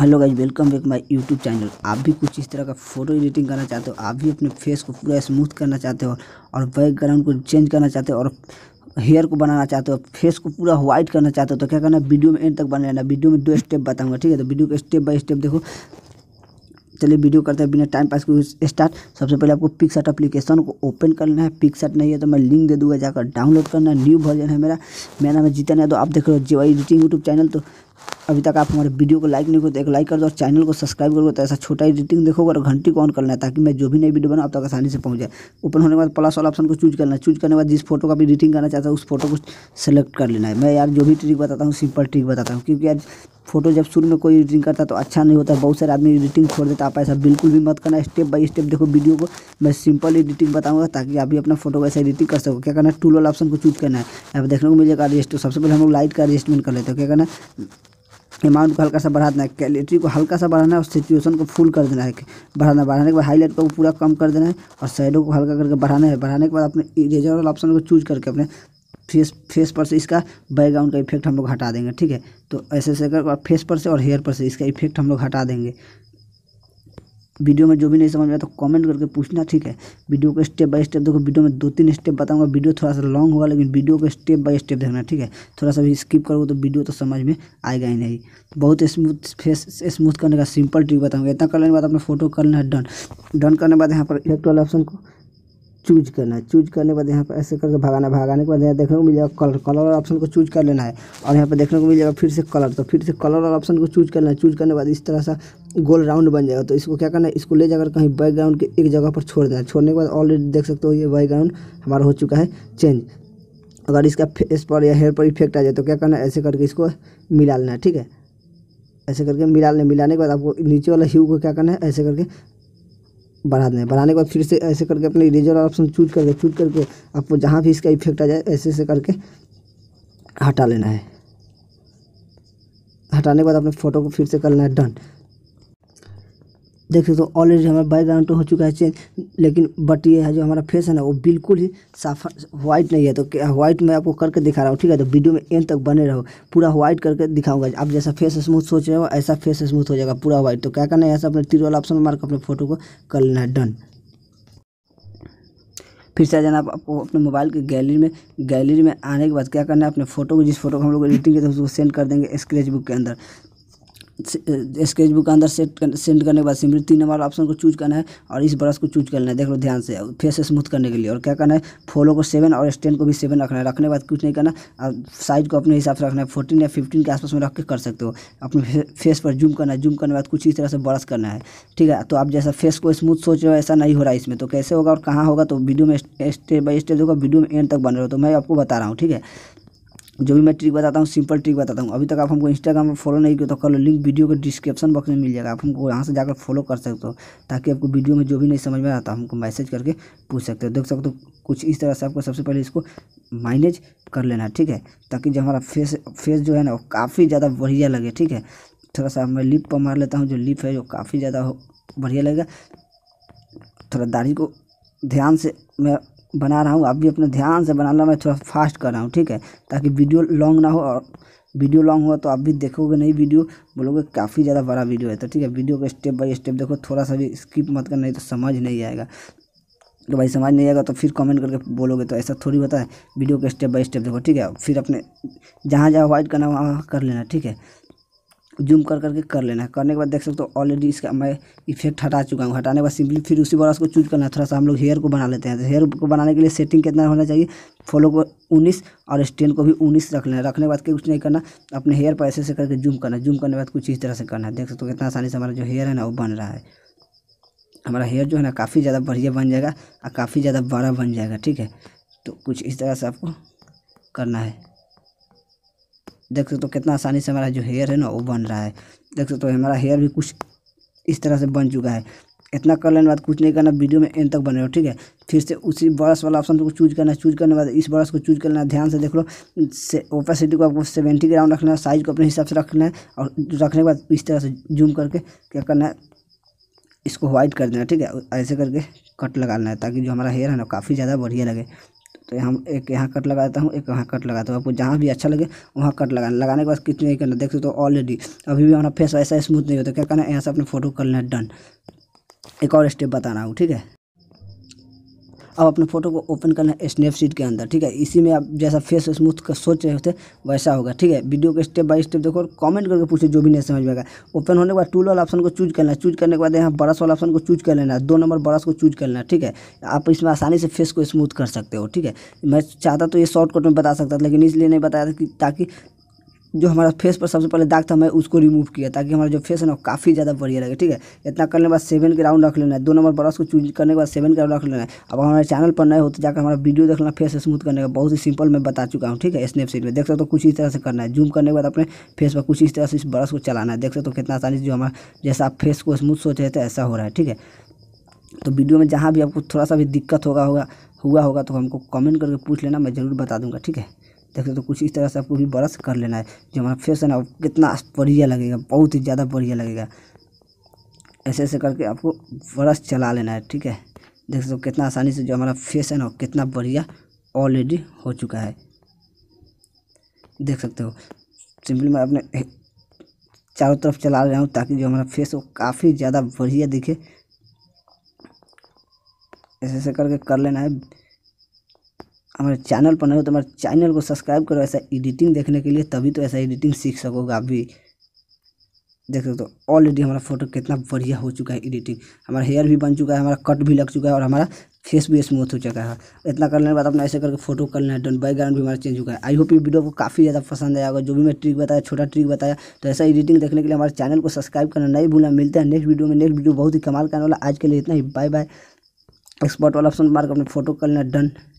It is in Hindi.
hello guys welcome back my YouTube channel आप भी कुछ इस तरह का फोटो एडिटिंग करना चाहते हो आप भी अपने फेस को पूरा स्मूथ करना चाहते हो और बैकग्राउंड को चेंज करना चाहते हो और हेयर को बनाना चाहते हो फेस को पूरा व्हाइट करना चाहते हो तो क्या करना वीडियो में एंड तक बना लेना वीडियो में दो स्टेप बताऊँगा ठीक है तो वीडियो को स्टेप बाई स्टेप देखो चलिए वीडियो करते हैं बिना टाइम पास के स्टार्ट सबसे पहले आपको पिकसट एप्लीकेशन को ओपन करना है पिकसट नहीं है तो मैं लिंक दे दूंगा जाकर डाउनलोड करना है न्यू वर्जन है मेरा मेरा नाम है जीतन है तो आप देख रहे हो जीवाई एडिटिंग यूट्यूब चैनल तो अभी तक आप हमारे वीडियो को लाइक नहीं करो तो एक लाइक कर दो और चैनल को सब्सक्राइब करो तो ऐसा छोटा एडिटिंग देखोगे और घंटी को ऑन करना है ताकि मैं जो भी नई वीडियो बनाऊँ तक आसानी से पहुंच जाए ओपन होने के बाद प्लस वाला ऑप्शन को चूज करना है चूज करने के बाद जिस फोटो का भी एडिटिंग करना चाहता है उस फोटो को सेलेक्ट कर लेना है मैं यार जो भी ट्रिक बताता हूँ सिंपल ट्रिक बताता हूँ क्योंकि यार फोटो जब शुरू में कोई एडिटिंग करता तो अच्छा नहीं होता बहुत सारे आदमी एडिटिंग छोड़ देता आप ऐसा बिल्कुल भी मत करना स्टेप बाय स्टेप देखो वीडियो को मैं सिंपल एडिटिंग बताऊंगा ताकि आप भी अपना फोटो ऐसा एडिटिंग कर सको क्या करना है टूल वाला ऑप्शन को चूज करना है अब देखने को मिलेगा एडजस्ट सबसे पहले हम लोग लाइट का एडजस्टमेंट कर लेते हैं क्या करना है अमाउंट को हल्का सा बढ़ाना है कैलिटी को हल्का सा बढ़ाना है और सिचुएशन को फुल कर देना है बढ़ाना बढ़ाने के बाद हाईलाइट को पूरा कम कर देना है और साइडों को हल्का करके बढ़ाना है बढ़ाने के बाद अपने इरेजर वाला ऑप्शन को चूज करके अपने फेस फेस पर से इसका बैकग्राउंड का इफेक्ट हम लोग हटा देंगे ठीक है तो ऐसे ऐसे कर फेस पर से और हेयर पर से इसका इफेक्ट हम लोग हटा देंगे वीडियो में जो भी नहीं समझ में आया तो कमेंट करके पूछना ठीक है वीडियो को स्टेप बाय स्टेप देखो वीडियो में दो तीन स्टेप बताऊंगा वीडियो थोड़ा सा लॉन्ग होगा लेकिन वीडियो को स्टेप बाय स्टेप देखना ठीक है थोड़ा सा भी स्किप करोगे तो वीडियो तो समझ में आएगा ही नहीं तो बहुत स्मूथ फेस स्मूथ करने का सिंपल ट्रिक बताऊँगा इतना करने के बाद अपना फोटो कर लेना है डन डन करने के बाद यहाँ पर इलेक्ट्रॉल ऑप्शन को चूज करना है चूज करने के बाद यहाँ पर ऐसे करके भगाना भगाने के बाद यहाँ देखने को मिल जाएगा कलर कलर वाला ऑप्शन को चूज कर लेना है और यहाँ पर देखने को मिल जाएगा फिर से कलर तो फिर से कलर वाला ऑप्शन को चूज करना है चूज करने के बाद इस तरह सा गोल राउंड बन जाएगा तो इसको क्या करना है इसको ले जाकर कहीं बैकग्राउंड के एक जगह पर छोड़ देना है छोड़ने के बाद ऑलरेडी देख सकते हो ये बैकग्राउंड हमारा हो चुका है चेंज अगर इसका फेस पर या हेयर पर इफेक्ट आ जाए तो क्या करना है ऐसे करके इसको मिला लेना है ठीक है ऐसे करके मिला लेना मिलाने के बाद आपको नीचे वाला ह्यू को क्या करना है ऐसे करके बढ़ा देना है बढ़ाने के बाद फिर से ऐसे करके अपने इरेजर ऑप्शन चूज करके चूज करके आपको जहाँ भी इसका इफेक्ट आ जाए ऐसे ऐसे करके हटा लेना है हटाने के बाद अपने फ़ोटो को फिर से कर लेना है डन देख सकते हो ऑलरेडी हमारा बैकग्राउंड तो हो चुका है चेंज लेकिन बट ये है जो हमारा फेस है ना वो बिल्कुल ही साफ व्हाइट नहीं है तो व्हाइट मैं आपको करके दिखा रहा हूँ ठीक है तो वीडियो में एंड तक बने रहो पूरा व्हाइट करके दिखाऊंगा आप जैसा फेस स्मूथ सोच रहे हो ऐसा फेस स्मूथ हो जाएगा पूरा व्हाइट तो क्या करना है ऐसा अपने तिर वाला ऑप्शन मारकर अपने फोटो को कर लेना है डन फिर से जाना आप आपको अपने मोबाइल की गैलरी में गैलरी में आने के बाद क्या करना है अपने फोटो को जिस फोटो को हम लोग एडिटिंग किया था उसको सेंड कर देंगे स्क्रेच बुक के अंदर स्केच बुक का अंदर सेट कर, सेंड करने के बाद सिमरी तीन नंबर ऑप्शन को चूज करना है और इस ब्रश को चूज करना है देख लो ध्यान से फेस स्मूथ करने के लिए और क्या करना है फोलो को सेवन और स्टैंड को भी सेवन रखना है रखने के बाद कुछ नहीं करना साइज को अपने हिसाब से रखना है फोर्टीन या फिफ्टीन के आसपास में रख के कर सकते हो अपने फेस पर जूम करना है जूम करने के बाद कुछ इस तरह से ब्रश करना है ठीक है तो आप जैसा फेस को स्मूथ सोच रहे हो ऐसा नहीं हो रहा है इसमें तो कैसे होगा और कहाँ होगा तो वीडियो में स्टेप बाई स्टेप होगा वीडियो में एंड तक बन रहे हो तो मैं आपको बता रहा हूँ ठीक है जो भी मैं ट्रिक बताता हूँ सिंपल ट्रिक बताता हूँ अभी तक आप हमको इंस्टाग्राम में फॉलो नहीं किया तो कर लो लिंक वीडियो के डिस्क्रिप्शन बॉक्स में मिल जाएगा आप हमको यहाँ से जाकर फॉलो कर सकते हो ताकि आपको वीडियो में जो भी नहीं समझ में आता हमको मैसेज करके पूछ सकते हो देख सकते हो कुछ इस तरह से आपको सबसे पहले इसको माइनेज कर लेना ठीक है ताकि जो हमारा फेस फेस जो है ना वो काफ़ी ज़्यादा बढ़िया लगे ठीक है थोड़ा सा मैं लिप पर मार लेता हूँ जो लिप है वो काफ़ी ज़्यादा बढ़िया लगेगा थोड़ा दाढ़ी को ध्यान से मैं बना रहा हूँ आप भी अपना ध्यान से बना लो मैं थोड़ा फास्ट कर रहा हूँ ठीक है ताकि वीडियो लॉन्ग ना हो और वीडियो लॉन्ग हुआ तो आप भी देखोगे नहीं वीडियो बोलोगे काफ़ी ज़्यादा बड़ा वीडियो है तो ठीक है वीडियो को स्टेप बाय स्टेप देखो थोड़ा सा भी स्किप मत करना नहीं तो समझ नहीं आएगा तो भाई समझ नहीं आएगा तो फिर कमेंट करके बोलोगे तो ऐसा थोड़ी होता है वीडियो को स्टेप बाय स्टेप देखो ठीक है फिर अपने जहाँ जहाँ अवॉइड करना वहाँ कर लेना ठीक है जूम कर करके कर लेना है करने के बाद देख सकते हो ऑलरेडी इसका मैं इफेक्ट हटा चुका हूँ हटाने के बाद सिंपली फिर उसी ब्रश को चूज करना है थोड़ा सा हम लोग हेयर को बना लेते हैं तो हेयर को बनाने के लिए सेटिंग कितना होना चाहिए फॉलो को उन्नीस और स्टेन को भी उन्नीस रख लेना रखने के बाद कुछ नहीं करना अपने हेयर पर ऐसे ऐसे करके जूम करना जूम करने के बाद कुछ इस तरह से करना है देख सकते हो कितना आसानी से हमारा जो हेयर है ना वो बन रहा है हमारा हेयर जो है ना काफ़ी ज़्यादा बढ़िया बन जाएगा और काफ़ी ज़्यादा बड़ा बन जाएगा ठीक है तो कुछ इस तरह से आपको करना है देख सकते हो कितना आसानी से हमारा जो हेयर है ना वो बन रहा है देख सकते हो हमारा हेयर भी कुछ इस तरह से बन चुका है इतना कर लेने के बाद कुछ नहीं करना वीडियो में एंड तक बने रहो ठीक है फिर से उसी ब्रश वाला ऑप्शन को चूज करना चूज करने बाद इस ब्रश को चूज कर लेना ध्यान से देख लो से ओपेसिटी को आपको सेवेंटी ग्राम रखना है साइज को अपने हिसाब से रखना है और रखने के बाद इस तरह से जूम करके क्या करना है इसको व्हाइट कर देना ठीक है ऐसे करके कट लगाना है ताकि जो हमारा हेयर है ना काफ़ी ज़्यादा बढ़िया लगे तो यहाँ एक यहाँ कट लगा देता हूँ एक यहाँ कट लगाता हूँ आपको जहाँ भी अच्छा लगे वहाँ कट लगाना लगाने के बाद कितने करना देख सकते हो ऑलरेडी अभी भी हमारा फेस ऐसा स्मूथ नहीं होता क्या करना है यहाँ से अपने फोटो कर लेना डन एक और स्टेप बताना हूँ ठीक है अब अपने फ़ोटो को ओपन करना है स्नैपसीड के अंदर ठीक है इसी में आप जैसा फेस स्मूथ का सोच रहे होते वैसा होगा ठीक है वीडियो को स्टेप बाय स्टेप देखो और कमेंट करके पूछे जो भी नहीं समझ में आएगा ओपन होने के बाद टूल वाला ऑप्शन को चूज करना चूज करने के बाद यहाँ ब्रश वाला ऑप्शन को चूज कर लेना दो नंबर ब्रश को चूज कर लेना ठीक है आप इसमें आसानी से फेस को स्मूथ कर सकते हो ठीक है मैं चाहता तो ये शॉर्टकट में बता सकता लेकिन इसलिए नहीं बताया था कि ताकि जो हमारा फेस पर सबसे पहले दाग था मैं उसको रिमूव किया ताकि हमारा जो फेस है ना काफ़ी ज़्यादा बढ़िया लगे ठीक है इतना करने के बाद सेवन के राउंड रख लेना है दो नंबर ब्रश को चूज करने के बाद सेवन के राउंड रख लेना है अब हमारे चैनल पर नए हो तो जाकर हमारा वीडियो देख लेना फेस स्मूथ करने का बहुत ही सिंपल मैं बता चुका हूँ ठीक है स्नैपसीट में देख सकते हो कुछ इस तरह से करना है जूम करने के बाद अपने फेस पर कुछ इस तरह से इस ब्रश को चलाना है देख सकते हो कितना आसानी से जो हमारा जैसा आप फेस को स्मूथ सोच रहे थे ऐसा हो रहा है ठीक है तो वीडियो में जहाँ भी आपको थोड़ा सा भी दिक्कत होगा होगा हुआ होगा तो हमको कमेंट करके पूछ लेना मैं ज़रूर बता दूंगा ठीक है देख सकते हो तो कुछ इस तरह से आपको भी ब्रश कर लेना है जो हमारा फेस है ना कितना बढ़िया लगेगा बहुत ही ज़्यादा बढ़िया लगेगा ऐसे ऐसे करके आपको ब्रश चला लेना है ठीक है देख सकते हो कितना आसानी से जो हमारा फेस है ना कितना बढ़िया ऑलरेडी हो चुका है देख सकते हो सिंपली मैं अपने चारों तरफ चला रहा हूँ ताकि जो हमारा फेस वो काफ़ी ज़्यादा बढ़िया दिखे ऐसे ऐसे करके कर लेना है हमारे चैनल पर नहीं हो तो हमारे चैनल को सब्सक्राइब करो ऐसा एडिटिंग देखने के लिए तभी तो ऐसा एडिटिंग सीख सकोगे आप भी देख सकते हो ऑलरेडी हमारा फोटो कितना बढ़िया हो चुका है एडिटिंग हमारा हेयर भी बन चुका है हमारा कट भी लग चुका है और हमारा फेस भी स्मूथ हो चुका है इतना करने के बाद अपना ऐसे करके फोटो कर लेना डन बैकग्राउंड भी हमारा चेंज हो गया है आई होप ये वीडियो को काफ़ी ज़्यादा पसंद आया होगा जो भी मैं ट्रिक बताया छोटा ट्रिक बताया तो ऐसा एडिटिंग देखने के लिए हमारे चैनल को सब्सक्राइब करना नहीं भूलना मिलता है नेक्स्ट वीडियो में नेक्स्ट वीडियो बहुत ही कमाल करने वाला आज के लिए इतना ही बाय बाय एक्सपर्ट वाला ऑप्शन मार्क अपने फोटो कर लेना डन